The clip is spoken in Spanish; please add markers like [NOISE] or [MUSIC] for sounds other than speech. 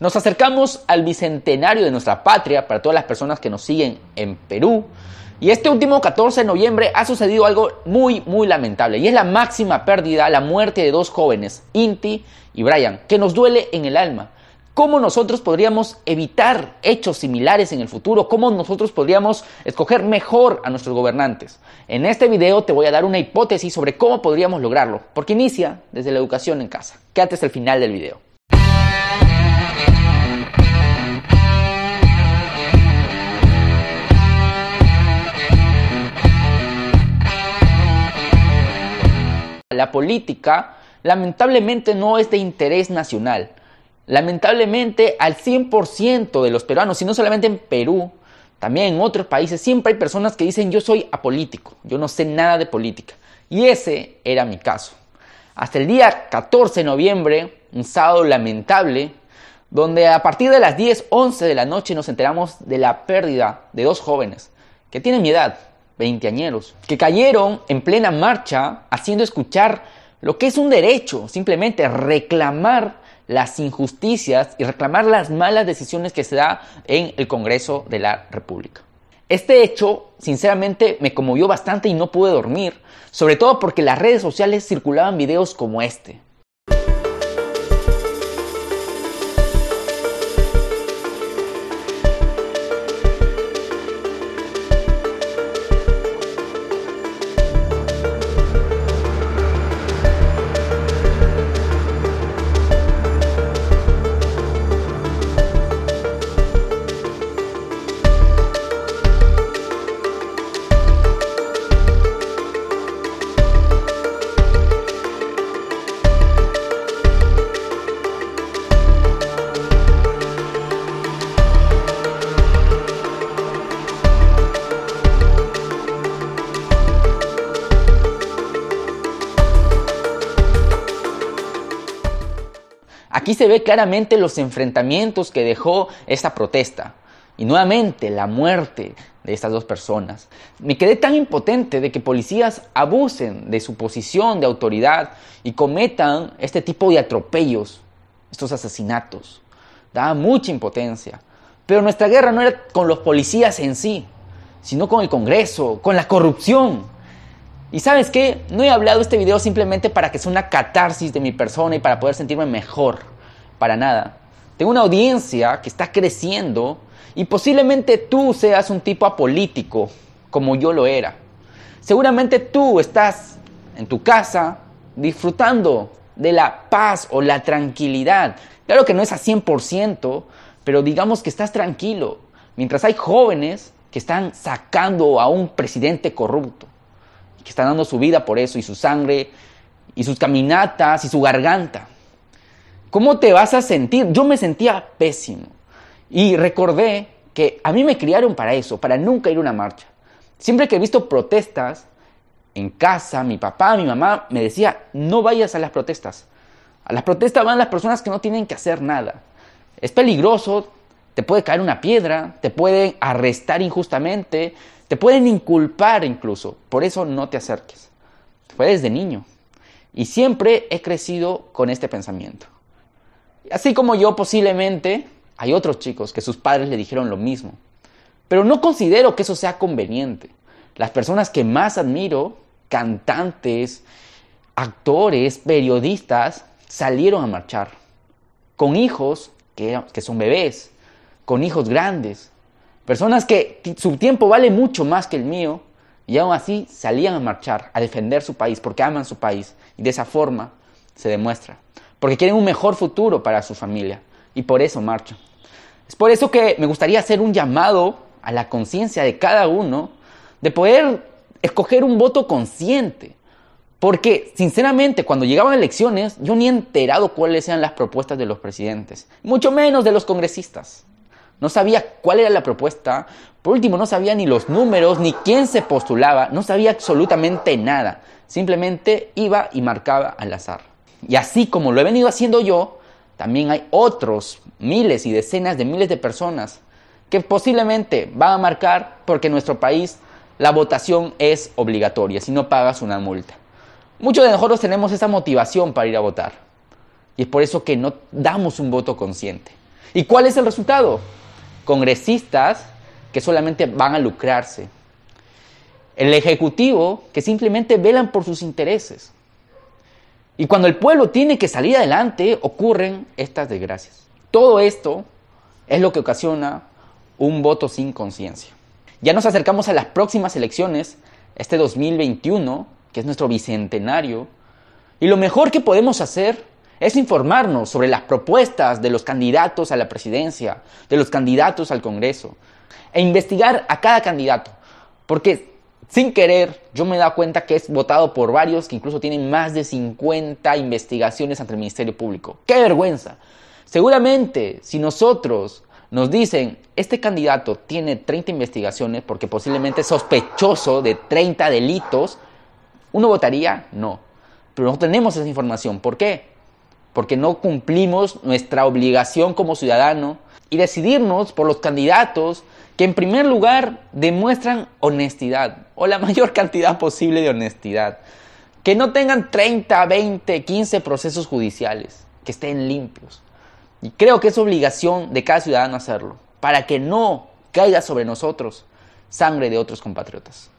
Nos acercamos al bicentenario de nuestra patria para todas las personas que nos siguen en Perú. Y este último 14 de noviembre ha sucedido algo muy, muy lamentable. Y es la máxima pérdida, la muerte de dos jóvenes, Inti y Brian, que nos duele en el alma. ¿Cómo nosotros podríamos evitar hechos similares en el futuro? ¿Cómo nosotros podríamos escoger mejor a nuestros gobernantes? En este video te voy a dar una hipótesis sobre cómo podríamos lograrlo, porque inicia desde la educación en casa. Quédate hasta el final del video. la política lamentablemente no es de interés nacional. Lamentablemente al 100% de los peruanos, y no solamente en Perú, también en otros países, siempre hay personas que dicen yo soy apolítico, yo no sé nada de política. Y ese era mi caso. Hasta el día 14 de noviembre, un sábado lamentable, donde a partir de las 10, 11 de la noche nos enteramos de la pérdida de dos jóvenes que tienen mi edad, añeros, que cayeron en plena marcha haciendo escuchar lo que es un derecho, simplemente reclamar las injusticias y reclamar las malas decisiones que se da en el Congreso de la República. Este hecho, sinceramente, me conmovió bastante y no pude dormir, sobre todo porque las redes sociales circulaban videos como este, Aquí se ve claramente los enfrentamientos que dejó esta protesta. Y nuevamente la muerte de estas dos personas. Me quedé tan impotente de que policías abusen de su posición de autoridad y cometan este tipo de atropellos, estos asesinatos. Daba mucha impotencia. Pero nuestra guerra no era con los policías en sí, sino con el Congreso, con la corrupción. Y sabes qué, no he hablado este video simplemente para que sea una catarsis de mi persona y para poder sentirme mejor para nada. Tengo una audiencia que está creciendo y posiblemente tú seas un tipo apolítico, como yo lo era. Seguramente tú estás en tu casa disfrutando de la paz o la tranquilidad. Claro que no es a 100%, pero digamos que estás tranquilo, mientras hay jóvenes que están sacando a un presidente corrupto, que están dando su vida por eso y su sangre y sus caminatas y su garganta. ¿Cómo te vas a sentir? Yo me sentía pésimo. Y recordé que a mí me criaron para eso, para nunca ir a una marcha. Siempre que he visto protestas en casa, mi papá, mi mamá me decía, no vayas a las protestas. A las protestas van las personas que no tienen que hacer nada. Es peligroso, te puede caer una piedra, te pueden arrestar injustamente, te pueden inculpar incluso. Por eso no te acerques. Fue desde niño. Y siempre he crecido con este pensamiento. Así como yo posiblemente, hay otros chicos que sus padres le dijeron lo mismo. Pero no considero que eso sea conveniente. Las personas que más admiro, cantantes, actores, periodistas, salieron a marchar. Con hijos que, son bebés, con hijos grandes. Personas que su tiempo vale mucho más que el mío y aún así salían a marchar, a defender su país, porque aman su país. Y de esa forma se demuestra porque quieren un mejor futuro para su familia y por eso marchan. Es por eso que me gustaría hacer un llamado a la conciencia de cada uno de poder escoger un voto consciente. Porque, sinceramente, cuando llegaban elecciones, yo ni he enterado cuáles eran las propuestas de los presidentes, mucho menos de los congresistas. No sabía cuál era la propuesta. Por último, no sabía ni los números, ni quién se postulaba. No sabía absolutamente nada. Simplemente iba y marcaba al azar. Y así como lo he venido haciendo yo, también hay otros miles y decenas de miles de personas que posiblemente van a marcar porque en nuestro país la votación es obligatoria, si no pagas una multa. Muchos de nosotros tenemos esa motivación para ir a votar y es por eso que no damos un voto consciente. ¿Y cuál es el resultado? Congresistas que solamente van a lucrarse. El Ejecutivo que simplemente velan por sus intereses. Y cuando el pueblo tiene que salir adelante, ocurren estas desgracias. Todo esto es lo que ocasiona un voto sin conciencia. Ya nos acercamos a las próximas elecciones, este 2021, que es nuestro bicentenario, y lo mejor que podemos hacer es informarnos sobre las propuestas de los candidatos a la presidencia, de los candidatos al Congreso, e investigar a cada candidato, porque sin querer, yo me he dado cuenta que es votado por varios que incluso tienen más de 50 investigaciones ante el Ministerio Público. ¡Qué vergüenza! Seguramente, si nosotros nos dicen, este candidato tiene 30 investigaciones porque posiblemente es sospechoso de 30 delitos, ¿uno votaría? No. Pero no tenemos esa información. ¿Por qué? Porque no cumplimos nuestra obligación como ciudadano y decidirnos por los candidatos que en primer lugar demuestran honestidad o la [LAUGHS] mayor cantidad posible de honestidad. Que no tengan 30, 20, 15 procesos judiciales, que estén limpios. Y creo que es obligación de cada ciudadano hacerlo, para que no caiga sobre nosotros sangre de otros compatriotas.